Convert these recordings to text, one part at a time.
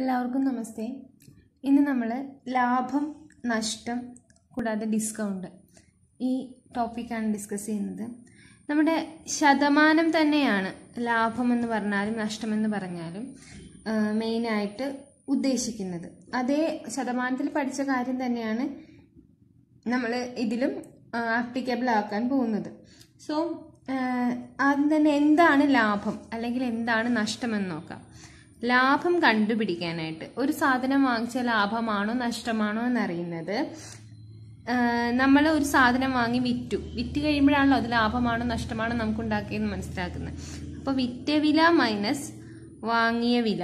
എല്ലാവർക്കും നമസ്തേ ഇന്ന് നമ്മൾ ലാഭം നഷ്ടം കൂടാതെ ഡിസ്കൗണ്ട് ഈ ടോപ്പിക്കാണ് ഡിസ്കസ് ചെയ്യുന്നത് നമ്മുടെ ശതമാനം തന്നെയാണ് ലാഭം എന്ന് പറഞ്ഞാലും നഷ്ടമെന്ന് പറഞ്ഞാലും മെയിനായിട്ട് ഉദ്ദേശിക്കുന്നത് അതേ ശതമാനത്തിൽ പഠിച്ച കാര്യം തന്നെയാണ് നമ്മൾ ഇതിലും ആപ്ലിക്കബിൾ ആക്കാൻ പോകുന്നത് സോ ആദ്യം തന്നെ എന്താണ് ലാഭം അല്ലെങ്കിൽ എന്താണ് നഷ്ടമെന്ന് നോക്കാം ലാഭം കണ്ടുപിടിക്കാനായിട്ട് ഒരു സാധനം വാങ്ങിച്ച ലാഭമാണോ നഷ്ടമാണോ എന്നറിയുന്നത് നമ്മൾ ഒരു സാധനം വാങ്ങി വിറ്റു വിറ്റ് കഴിയുമ്പോഴാണല്ലോ അത് ലാഭമാണോ നഷ്ടമാണോ നമുക്ക് ഉണ്ടാക്കിയെന്ന് മനസ്സിലാക്കുന്നത് അപ്പോൾ വിറ്റ വില മൈനസ് വാങ്ങിയ വില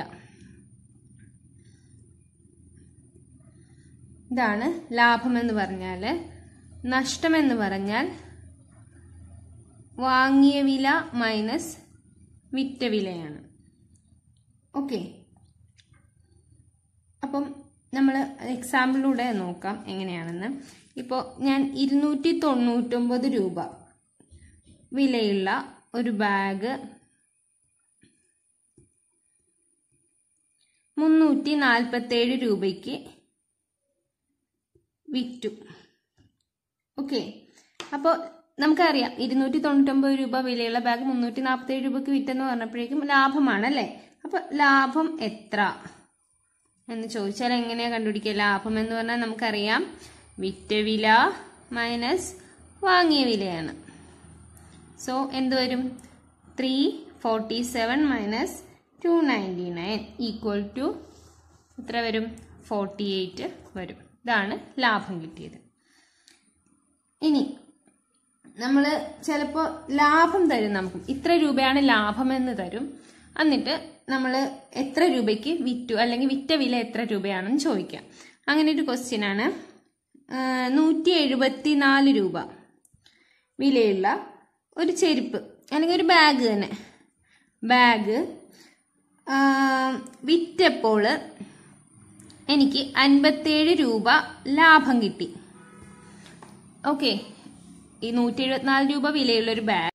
ഇതാണ് ലാഭമെന്ന് പറഞ്ഞാൽ നഷ്ടമെന്ന് പറഞ്ഞാൽ വാങ്ങിയ വില മൈനസ് വിറ്റ വിലയാണ് ഓക്കെ അപ്പം നമ്മൾ എക്സാമ്പിളിലൂടെ നോക്കാം എങ്ങനെയാണെന്ന് ഇപ്പോൾ ഞാൻ ഇരുന്നൂറ്റി തൊണ്ണൂറ്റൊമ്പത് രൂപ വിലയുള്ള ഒരു ബാഗ് മുന്നൂറ്റി നാൽപ്പത്തേഴ് രൂപയ്ക്ക് വിറ്റു ഓക്കെ അപ്പോൾ നമുക്കറിയാം ഇരുന്നൂറ്റി തൊണ്ണൂറ്റൊമ്പത് രൂപ വിലയുള്ള ബാഗ് മുന്നൂറ്റി നാൽപ്പത്തേഴ് രൂപയ്ക്ക് വിറ്റെന്ന് പറഞ്ഞപ്പോഴേക്കും ലാഭമാണ് അല്ലേ അപ്പൊ ലാഭം എത്ര എന്ന് ചോദിച്ചാൽ എങ്ങനെയാ കണ്ടുപിടിക്കുക ലാഭം എന്ന് പറഞ്ഞാൽ നമുക്കറിയാം വിറ്റ വില മൈനസ് വാങ്ങിയ വിലയാണ് സോ എന്ത് വരും three forty seven minus two ninety nine equal to എത്ര വരും ഫോർട്ടി എയ്റ്റ് വരും ഇതാണ് ലാഭം കിട്ടിയത് ഇനി നമ്മൾ ചിലപ്പോൾ ലാഭം തരും നമുക്ക് ഇത്ര രൂപയാണ് ലാഭം എന്ന് തരും എന്നിട്ട് നമ്മൾ എത്ര രൂപയ്ക്ക് വിറ്റു അല്ലെങ്കിൽ വിറ്റ വില എത്ര രൂപയാണെന്ന് ചോദിക്കാം അങ്ങനെ ഒരു ക്വസ്റ്റ്യൻ ആണ് നൂറ്റി എഴുപത്തി നാല് രൂപ വിലയുള്ള ഒരു ചെരുപ്പ് അല്ലെങ്കിൽ ഒരു ബാഗ് തന്നെ ബാഗ് വിറ്റപ്പോൾ എനിക്ക് അൻപത്തേഴ് രൂപ ലാഭം കിട്ടി ഓക്കെ ഈ നൂറ്റി എഴുപത്തിനാല് രൂപ ഒരു ബാഗ്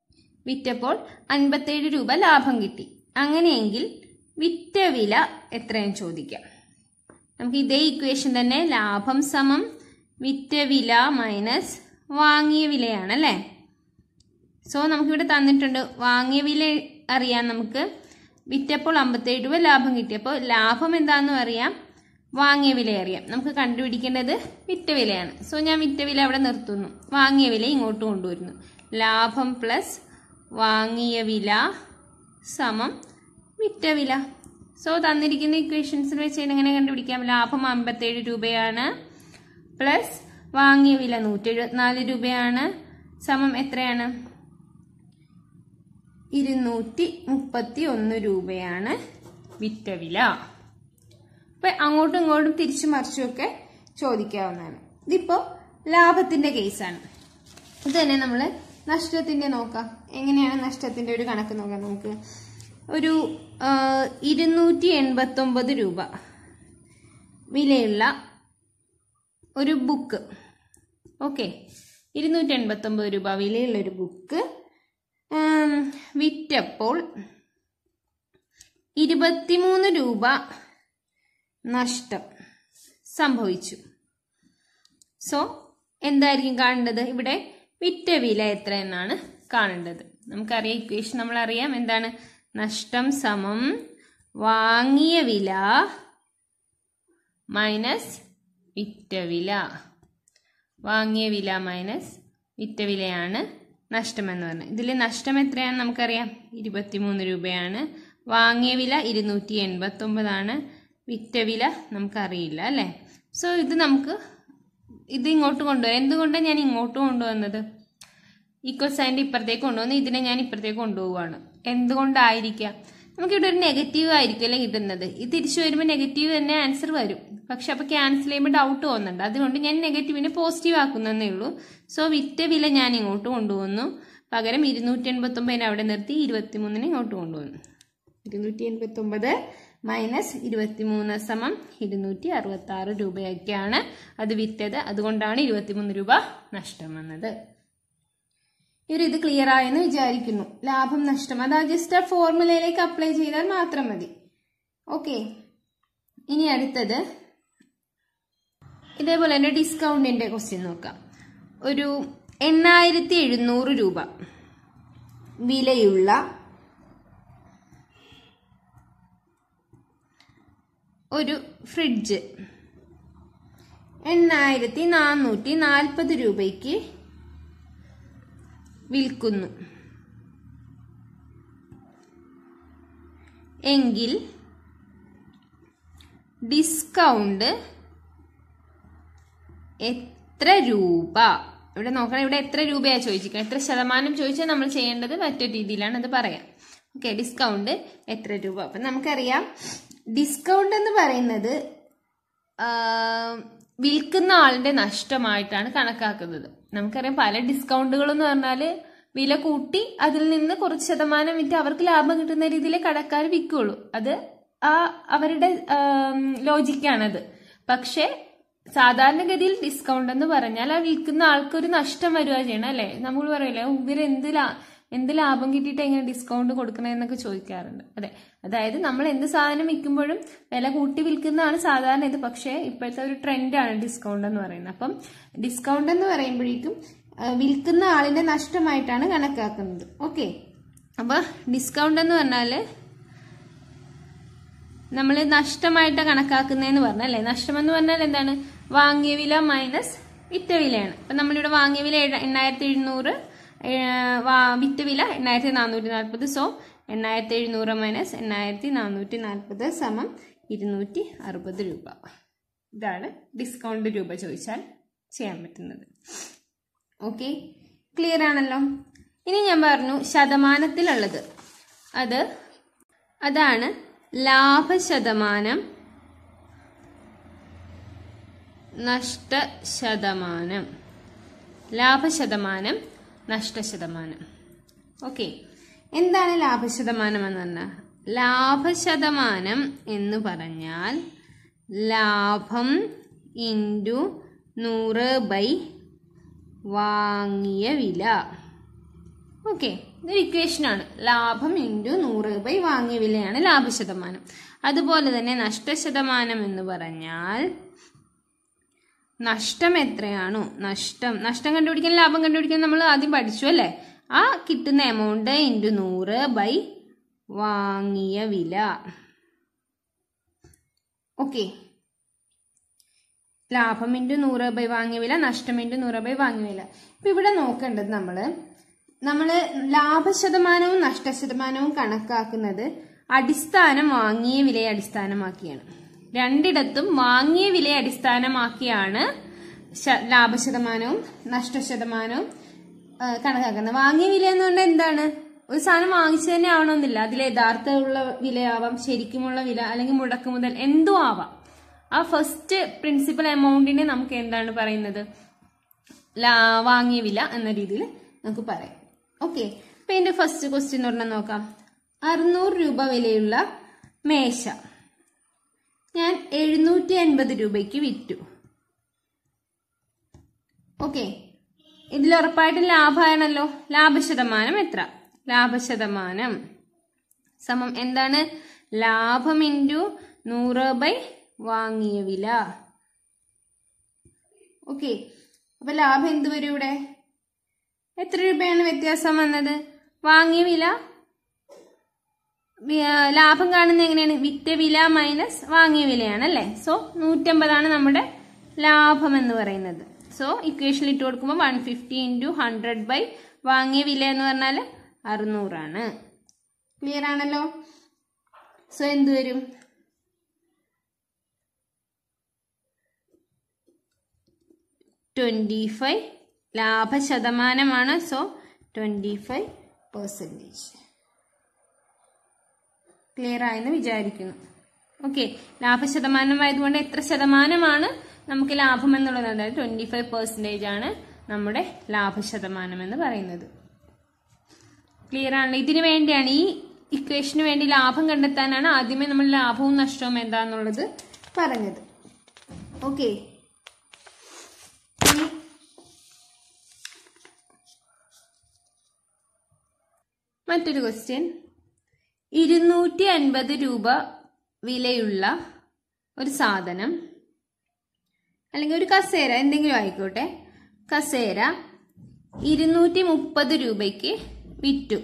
വിറ്റപ്പോൾ അൻപത്തേഴ് രൂപ ലാഭം കിട്ടി അങ്ങനെയെങ്കിൽ വിറ്റ വില എത്രയും ചോദിക്കാം നമുക്ക് ഇതേ ഇക്വേഷൻ തന്നെ ലാഭം സമം വിറ്റ വില മൈനസ് വാങ്ങിയ വിലയാണ് അല്ലേ സോ നമുക്കിവിടെ തന്നിട്ടുണ്ട് വാങ്ങിയ വില അറിയാം നമുക്ക് വിറ്റപ്പോൾ അമ്പത്തേഴ് രൂപ ലാഭം കിട്ടി അപ്പോൾ ലാഭം എന്താണെന്ന് അറിയാം വാങ്ങിയ വില അറിയാം നമുക്ക് കണ്ടുപിടിക്കേണ്ടത് വിറ്റ വിലയാണ് സോ ഞാൻ വിറ്റ വില അവിടെ നിർത്തുന്നു വാങ്ങിയ വില ഇങ്ങോട്ട് കൊണ്ടുവരുന്നു ലാഭം പ്ലസ് വാങ്ങിയ വില സമം വിറ്റവില സോ തന്നിരിക്കുന്ന ഇക്വേഷൻസിൽ വെച്ച് എങ്ങനെ കണ്ടുപിടിക്കാം ലാഭം അമ്പത്തേഴ് രൂപയാണ് പ്ലസ് വാങ്ങിയ വില നൂറ്റി എഴുപത്തിനാല് രൂപയാണ് സമം എത്രയാണ് ഇരുന്നൂറ്റി മുപ്പത്തി ഒന്ന് രൂപയാണ് വിറ്റവില അപ്പൊ അങ്ങോട്ടും ഇങ്ങോട്ടും തിരിച്ചു മറിച്ചുമൊക്കെ ചോദിക്കാവുന്നതാണ് ഇതിപ്പോ ലാഭത്തിന്റെ കേസാണ് ഇത് തന്നെ നമ്മൾ നഷ്ടത്തിന്റെ നോക്കാം എങ്ങനെയാണ് നഷ്ടത്തിന്റെ ഒരു കണക്ക് നോക്കാം നമുക്ക് ഒരു ഇരുന്നൂറ്റി എൺപത്തൊമ്പത് രൂപ വിലയുള്ള ഒരു ബുക്ക് ഓക്കെ ഇരുന്നൂറ്റി എൺപത്തൊമ്പത് രൂപ വിലയുള്ള ഒരു ബുക്ക് വിറ്റപ്പോൾ ഇരുപത്തിമൂന്ന് രൂപ നഷ്ടം സംഭവിച്ചു സോ എന്തായിരിക്കും കാണേണ്ടത് ഇവിടെ വിറ്റ വില എത്ര എന്നാണ് കാണേണ്ടത് നമുക്കറിയാം ഇക്വേഷൻ നമ്മൾ അറിയാം എന്താണ് നഷ്ടം സമം വാങ്ങിയ വില മൈനസ് വിറ്റ വില വാങ്ങിയ വില മൈനസ് വിറ്റ വിലയാണ് നഷ്ടമെന്ന് പറഞ്ഞത് ഇതിൽ നഷ്ടം എത്രയാണെന്ന് നമുക്കറിയാം ഇരുപത്തിമൂന്ന് രൂപയാണ് വാങ്ങിയ വില ഇരുന്നൂറ്റി എൺപത്തൊമ്പതാണ് വിറ്റ വില നമുക്കറിയില്ല അല്ലേ സോ ഇത് നമുക്ക് ഇത് ഇങ്ങോട്ട് കൊണ്ടുവരാം എന്തുകൊണ്ടാണ് ഞാൻ ഇങ്ങോട്ട് കൊണ്ടുവന്നത് ഈക്വൽ സൈൻ്റെ ഇപ്പുറത്തേക്ക് കൊണ്ടുവന്ന് ഇതിനെ ഞാൻ ഇപ്പുറത്തേക്ക് കൊണ്ടുപോവുകയാണ് എന്തുകൊണ്ടായിരിക്കാം നമുക്കിവിടെ ഒരു നെഗറ്റീവ് ആയിരിക്കും അല്ലേ കിട്ടുന്നത് ഇത് തിരിച്ചു വരുമ്പോൾ നെഗറ്റീവ് തന്നെ ആൻസർ വരും പക്ഷെ അപ്പോൾ ക്യാൻസൽ ചെയ്യുമ്പോൾ ഡൗട്ട് തോന്നുന്നുണ്ട് അതുകൊണ്ട് ഞാൻ നെഗറ്റീവിനെ പോസിറ്റീവ് ആക്കുന്നതേ ഉള്ളൂ സോ വിറ്റ വില ഞാൻ ഇങ്ങോട്ട് കൊണ്ടുവന്നു പകരം ഇരുന്നൂറ്റി എൺപത്തൊമ്പതിനെ അവിടെ നിർത്തി ഇരുപത്തിമൂന്നിന് ഇങ്ങോട്ട് കൊണ്ടുവന്നു ഇരുന്നൂറ്റി എൺപത്തൊമ്പത് മൈനസ് ഇരുപത്തിമൂന്ന് സമം ഇരുന്നൂറ്റി അറുപത്തി ആറ് രൂപയൊക്കെയാണ് അത് വിറ്റത് അതുകൊണ്ടാണ് ഇരുപത്തിമൂന്ന് രൂപ നഷ്ടം വന്നത് ഒരു ഇത് ക്ലിയർ ആയെന്ന് വിചാരിക്കുന്നു ലാഭം നഷ്ടം അതാ ജസ്റ്റ് ആ ഫോർമുലയിലേക്ക് അപ്ലൈ ചെയ്താൽ മാത്രം മതി ഓക്കെ ഇനി അടുത്തത് ഇതേപോലെ തന്നെ ഡിസ്കൗണ്ടിന്റെ ക്വസ്റ്റ്യൻ നോക്കാം ഒരു എണ്ണായിരത്തി എഴുന്നൂറ് രൂപ വിലയുള്ള ഒരു ഫ്രിഡ്ജ് എണ്ണായിരത്തി നാനൂറ്റി നാൽപ്പത് രൂപയ്ക്ക് വിൽക്കുന്നു എങ്കിൽ ഡിസ്കൗണ്ട് എത്ര രൂപ ഇവിടെ നോക്കണം ഇവിടെ എത്ര രൂപയാണ് ചോദിച്ചിരിക്കുന്നത് എത്ര ശതമാനം ചോദിച്ചാൽ നമ്മൾ ചെയ്യേണ്ടത് മറ്റൊരു രീതിയിലാണ് അത് പറയാം ഓക്കെ ഡിസ്കൗണ്ട് എത്ര രൂപ അപ്പം നമുക്കറിയാം ഡിസ്കൗണ്ട് എന്ന് പറയുന്നത് വിൽക്കുന്ന ആളിന്റെ നഷ്ടമായിട്ടാണ് കണക്കാക്കുന്നത് നമുക്കറിയാം പല ഡിസ്കൗണ്ടുകൾ എന്ന് പറഞ്ഞാൽ വില കൂട്ടി അതിൽ നിന്ന് കുറച്ച് ശതമാനം വിറ്റ് അവർക്ക് ലാഭം കിട്ടുന്ന രീതിയിൽ കടക്കാർ വിൽക്കുള്ളൂ അത് ആ അവരുടെ ലോജിക്കാണത് പക്ഷേ സാധാരണഗതിയിൽ ഡിസ്കൗണ്ട് എന്ന് പറഞ്ഞാൽ ആ വിൽക്കുന്ന ആൾക്കൊരു നഷ്ടം വരുക ചെയ്യണം അല്ലെ നമ്മൾ പറയില്ലേ ഇവരെന്തിലാ എന്ത് ലാഭം കിട്ടിയിട്ട് എങ്ങനെ ഡിസ്കൗണ്ട് എന്നൊക്കെ ചോദിക്കാറുണ്ട് അതെ അതായത് നമ്മൾ എന്ത് സാധനം വിൽക്കുമ്പോഴും വില കൂട്ടി വിൽക്കുന്നതാണ് സാധാരണ ഇത് പക്ഷേ ഇപ്പോഴത്തെ ഒരു ട്രെൻഡാണ് ഡിസ്കൗണ്ട് എന്ന് പറയുന്നത് അപ്പം ഡിസ്കൗണ്ട് എന്ന് പറയുമ്പോഴേക്കും വിൽക്കുന്ന ആളിന്റെ നഷ്ടമായിട്ടാണ് കണക്കാക്കുന്നത് ഓക്കെ അപ്പോൾ ഡിസ്കൗണ്ട് എന്ന് പറഞ്ഞാൽ നമ്മൾ നഷ്ടമായിട്ട് കണക്കാക്കുന്നതെന്ന് പറഞ്ഞാൽ നഷ്ടം എന്ന് പറഞ്ഞാൽ എന്താണ് വാങ്ങിയ വില മൈനസ് വിറ്റ വിലയാണ് അപ്പൊ നമ്മളിവിടെ വാങ്ങിയ വില എണ്ണായിരത്തി എഴുന്നൂറ് വിറ്റ് വില എണ്ണായിരത്തി നാനൂറ്റി നാൽപ്പത് സോ എണ്ണായിരത്തി എഴുന്നൂറ് മൈനസ് എണ്ണായിരത്തി നാനൂറ്റി നാൽപ്പത് സമം ഇരുന്നൂറ്റി അറുപത് രൂപ ഇതാണ് ഡിസ്കൗണ്ട് രൂപ ചോദിച്ചാൽ ചെയ്യാൻ പറ്റുന്നത് ഓക്കെ ക്ലിയർ ആണല്ലോ ഇനി ഞാൻ പറഞ്ഞു ശതമാനത്തിലുള്ളത് അത് അതാണ് ലാഭശതമാനം നഷ്ടശതമാനം ലാഭശതമാനം നഷ്ടശതമാനം ഓക്കെ എന്താണ് ലാഭശതമാനം എന്ന് പറഞ്ഞാൽ ലാഭശതമാനം എന്ന് പറഞ്ഞാൽ ലാഭം ഇൻറ്റു നൂറ് ബൈ വാങ്ങിയ വില ഓക്കെ ഇതൊരു ഇക്വേഷനാണ് ലാഭം ഇൻറ്റു നൂറ് ബൈ വാങ്ങിയ വിലയാണ് ലാഭശതമാനം അതുപോലെ തന്നെ നഷ്ടശതമാനം എന്ന് പറഞ്ഞാൽ നഷ്ടം എത്രയാണോ നഷ്ടം നഷ്ടം കണ്ടുപിടിക്കാൻ ലാഭം കണ്ടുപിടിക്കാൻ നമ്മൾ ആദ്യം പഠിച്ചു അല്ലേ ആ കിട്ടുന്ന എമൗണ്ട് ഇൻറ്റു നൂറ് ബൈ വാങ്ങിയ വില ഓക്കെ ലാഭം ഇൻറ്റു നൂറ് ബൈ വാങ്ങിയ വില നഷ്ടം ഇൻറ്റു നൂറ് ബൈ വാങ്ങിയ വില ഇപ്പം ഇവിടെ നോക്കേണ്ടത് നമ്മൾ നമ്മൾ ലാഭശതമാനവും നഷ്ടശതമാനവും കണക്കാക്കുന്നത് അടിസ്ഥാനം വാങ്ങിയ വിലയെ അടിസ്ഥാനമാക്കിയാണ് രണ്ടിടത്തും വാങ്ങിയ വിലയെ അടിസ്ഥാനമാക്കിയാണ് ലാഭശതമാനവും നഷ്ടശതമാനവും കണക്കാക്കുന്നത് വാങ്ങിയ വില എന്ന് പറഞ്ഞാൽ എന്താണ് ഒരു സാധനം വാങ്ങിച്ചു തന്നെ ആവണമെന്നില്ല അതിൽ യഥാർത്ഥമുള്ള വിലയാവാം ശരിക്കുമുള്ള വില അല്ലെങ്കിൽ മുടക്ക് മുതൽ എന്തും ആവാം ആ ഫസ്റ്റ് പ്രിൻസിപ്പൽ എമൗണ്ടിനെ നമുക്ക് എന്താണ് പറയുന്നത് വാങ്ങിയ വില എന്ന രീതിയിൽ നമുക്ക് പറയാം ഓക്കെ അപ്പൊ എന്റെ ഫസ്റ്റ് ക്വസ്റ്റ്യൻ പറഞ്ഞാൽ നോക്കാം അറുന്നൂറ് രൂപ വിലയുള്ള മേശ ഞാൻ എഴുന്നൂറ്റി അൻപത് രൂപയ്ക്ക് വിറ്റു ഓക്കെ ഇതിൽ ഉറപ്പായിട്ട് ലാഭമാണല്ലോ ലാഭശതമാനം എത്ര ലാഭശതമാനം സമം എന്താണ് ലാഭം ഇൻറ്റു നൂറ് ബൈ വാങ്ങിയ വില ഓക്കെ അപ്പൊ ലാഭം എന്ത് വരും ഇവിടെ എത്ര രൂപയാണ് വ്യത്യാസം വന്നത് വാങ്ങിയ വില ലാഭം കാണുന്നത് എങ്ങനെയാണ് വിറ്റ വില മൈനസ് വാങ്ങിയ വിലയാണ് അല്ലെ സോ നൂറ്റമ്പതാണ് നമ്മുടെ ലാഭം എന്ന് പറയുന്നത് സോ ഇക്വേഷനിൽ ഇട്ട് കൊടുക്കുമ്പോൾ one fifty into hundred by വാങ്ങിയ വില എന്ന് പറഞ്ഞാൽ അറുന്നൂറാണ് ക്ലിയർ ആണല്ലോ സോ എന്ത് വരും ട്വൻറ്റി ഫൈവ് ലാഭശതമാനമാണ് so twenty five percentage clear ആയെന്ന് വിചാരിക്കുന്നു ഓക്കെ ആയതുകൊണ്ട് എത്ര ശതമാനമാണ് നമുക്ക് ലാഭം എന്നുള്ളത് അതായത് ട്വന്റി ഫൈവ് പെർസെന്റേജ് ആണ് നമ്മുടെ ലാഭശതമാനം എന്ന് പറയുന്നത് ക്ലിയർ ആണല്ലോ ഇതിനു വേണ്ടിയാണ് ഈ ഇക്വേഷന് വേണ്ടി ലാഭം കണ്ടെത്താനാണ് ആദ്യമേ നമ്മൾ ലാഭവും നഷ്ടവും എന്താന്നുള്ളത് പറഞ്ഞത് ഓക്കെ മറ്റൊരു ക്വസ്റ്റ്യൻ ഇരുന്നൂറ്റി അൻപത് രൂപ വിലയുള്ള ഒരു സാധനം അല്ലെങ്കിൽ ഒരു കസേര എന്തെങ്കിലും ആയിക്കോട്ടെ കസേര ഇരുന്നൂറ്റി മുപ്പത് രൂപയ്ക്ക് വിറ്റു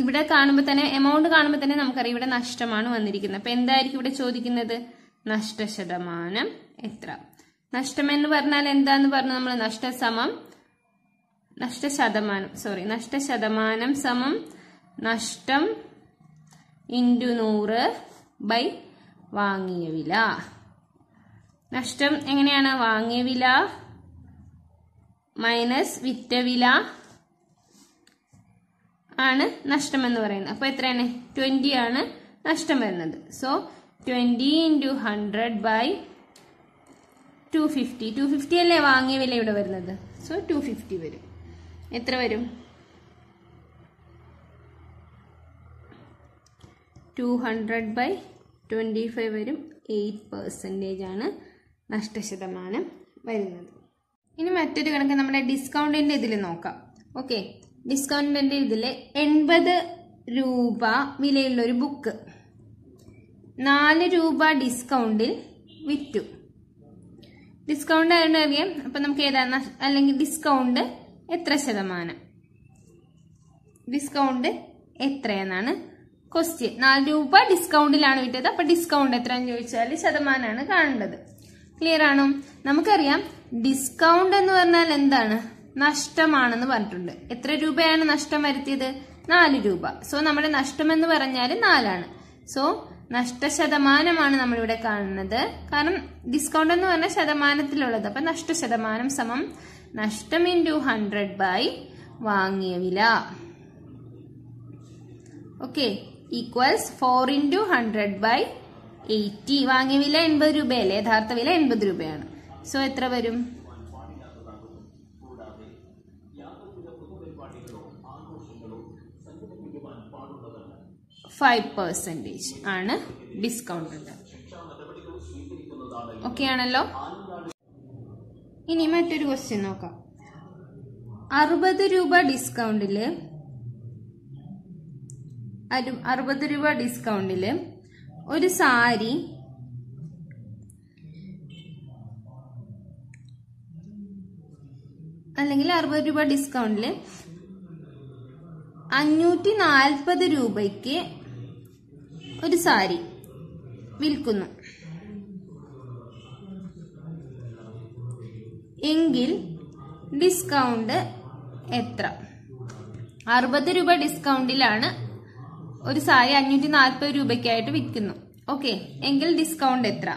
ഇവിടെ കാണുമ്പോൾ തന്നെ എമൗണ്ട് കാണുമ്പോൾ തന്നെ നമുക്കറിയാം ഇവിടെ നഷ്ടമാണ് വന്നിരിക്കുന്നത് അപ്പൊ എന്തായിരിക്കും ഇവിടെ ചോദിക്കുന്നത് നഷ്ടശതമാനം എത്ര നഷ്ടം എന്ന് പറഞ്ഞാൽ എന്താന്ന് പറഞ്ഞു നമ്മൾ നഷ്ട സമം നഷ്ടശതമാനം സോറി നഷ്ടശതമാനം സമം നഷ്ടം ഇൻറ്റു നൂറ് ബൈ വാങ്ങിയ വില നഷ്ടം എങ്ങനെയാണ് വാങ്ങിയ വില മൈനസ് വിറ്റ വില ആണ് നഷ്ടം എന്ന് പറയുന്നത് അപ്പോൾ എത്രയാണ് ട്വന്റി ആണ് നഷ്ടം വരുന്നത് so twenty into hundred by two fifty two fifty അല്ലേ വാങ്ങിയ വില ഇവിടെ വരുന്നത് സോ ടു ഫിഫ്റ്റി വരും എത്ര വരും two hundred by twenty five വരും എയ്റ്റ് പെർസെൻറ്റേജ് ആണ് നഷ്ടശതമാനം വരുന്നത് ഇനി മറ്റൊരു കണക്ക് നമ്മുടെ ഡിസ്കൗണ്ടിൻ്റെ ഇതിൽ നോക്കാം ഓക്കെ ഡിസ്കൗണ്ടിൻ്റെ ഇതിൽ എൺപത് രൂപ വിലയുള്ളൊരു ബുക്ക് നാല് രൂപ ഡിസ്കൗണ്ടിൽ വിറ്റു ഡിസ്കൗണ്ട് ആയതുകൊണ്ട് അറിയാം അപ്പം നമുക്ക് ഏതാ അല്ലെങ്കിൽ ഡിസ്കൗണ്ട് എത്ര ശതമാനം ഡിസ്കൗണ്ട് എത്രയെന്നാണ് ക്വസ്റ്റ്യൻ നാല് രൂപ ഡിസ്കൗണ്ടിലാണ് വിറ്റത് അപ്പൊ ഡിസ്കൗണ്ട് എന്ന് ചോദിച്ചാൽ ശതമാനമാണ് കാണേണ്ടത് ക്ലിയർ ആണോ നമുക്കറിയാം ഡിസ്കൗണ്ട് എന്ന് പറഞ്ഞാൽ എന്താണ് നഷ്ടമാണെന്ന് പറഞ്ഞിട്ടുണ്ട് എത്ര രൂപയാണ് നഷ്ടം വരുത്തിയത് നാല് രൂപ സോ നമ്മുടെ നഷ്ടം എന്ന് പറഞ്ഞാൽ നാലാണ് സോ നഷ്ടശതമാനമാണ് നമ്മളിവിടെ കാണുന്നത് കാരണം ഡിസ്കൗണ്ട് എന്ന് പറഞ്ഞാൽ ശതമാനത്തിലുള്ളത് അപ്പൊ നഷ്ടശതമാനം സമം നഷ്ടം ഇൻറ്റു ഹൺഡ്രഡ് ബൈ വാങ്ങിയ വില okay equals four into hundred by eighty വാങ്ങിയ വില എൺപത് രൂപയല്ലേ യഥാർത്ഥ വില എൺപത് രൂപയാണ് സോ എത്ര വരും ഫൈവ് പെർസെൻറ്റേജ് ആണ് ഡിസ്കൗണ്ട് ഓക്കെ ആണല്ലോ ഇനി മറ്റൊരു ക്വസ്റ്റ്യൻ നോക്കാം അറുപത് രൂപ ഡിസ്കൗണ്ടില് അറുപത് രൂപ ഡിസ്കൗണ്ടിൽ ഒരു സാരി അല്ലെങ്കിൽ അറുപത് രൂപ ഡിസ്കൗണ്ടിൽ അഞ്ഞൂറ്റി നാൽപ്പത് രൂപയ്ക്ക് ഒരു സാരി വിൽക്കുന്നു എങ്കിൽ ഡിസ്കൗണ്ട് എത്ര അറുപത് രൂപ ഡിസ്കൗണ്ടിലാണ് ഒരു സാരി അഞ്ഞൂറ്റി നാൽപ്പത് രൂപയ്ക്കായിട്ട് വിൽക്കുന്നു ഓക്കെ എങ്കിൽ ഡിസ്കൗണ്ട് എത്ര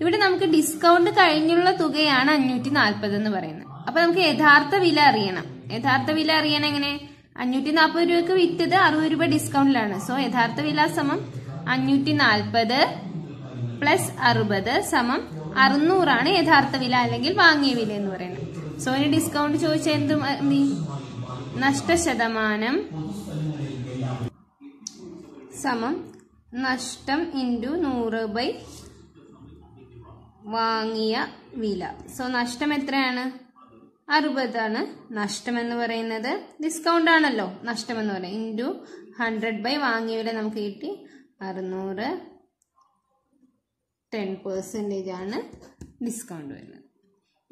ഇവിടെ നമുക്ക് ഡിസ്കൗണ്ട് കഴിഞ്ഞുള്ള തുകയാണ് അഞ്ഞൂറ്റി നാൽപ്പത് എന്ന് പറയുന്നത് അപ്പൊ നമുക്ക് യഥാർത്ഥ വില അറിയണം യഥാർത്ഥ വില അറിയണം എങ്ങനെ അഞ്ഞൂറ്റി നാൽപ്പത് രൂപയ്ക്ക് വിറ്റത് അറുപത് രൂപ ഡിസ്കൗണ്ടിലാണ് സോ യഥാർത്ഥ വില സമം അഞ്ഞൂറ്റി നാൽപ്പത് പ്ലസ് അറുപത് സമം അറുന്നൂറാണ് യഥാർത്ഥ വില അല്ലെങ്കിൽ വാങ്ങിയ വില എന്ന് പറയുന്നത് സോ ഇനി ഡിസ്കൗണ്ട് ചോദിച്ചാൽ എന്ത് നഷ്ടശതമാനം സമം നഷ്ടം ഇൻറ്റു നൂറ് ബൈ വാങ്ങിയ വില സോ നഷ്ടം എത്രയാണ് അറുപതാണ് നഷ്ടം എന്ന് പറയുന്നത് ഡിസ്കൗണ്ട് ആണല്ലോ നഷ്ടം എന്ന് പറയുന്നത് ഇൻറ്റു ഹൺഡ്രഡ് ബൈ വാങ്ങിയ വില നമുക്ക് കിട്ടി അറുന്നൂറ് ടെൻ പെർസെൻറ്റേജ് ആണ് ഡിസ്കൗണ്ട് വരുന്നത്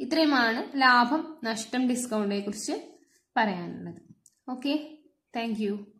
ഇത്രയുമാണ് ലാഭം നഷ്ടം ഡിസ്കൗണ്ടിനെ കുറിച്ച് പറയാനുള്ളത് ഓക്കെ താങ്ക്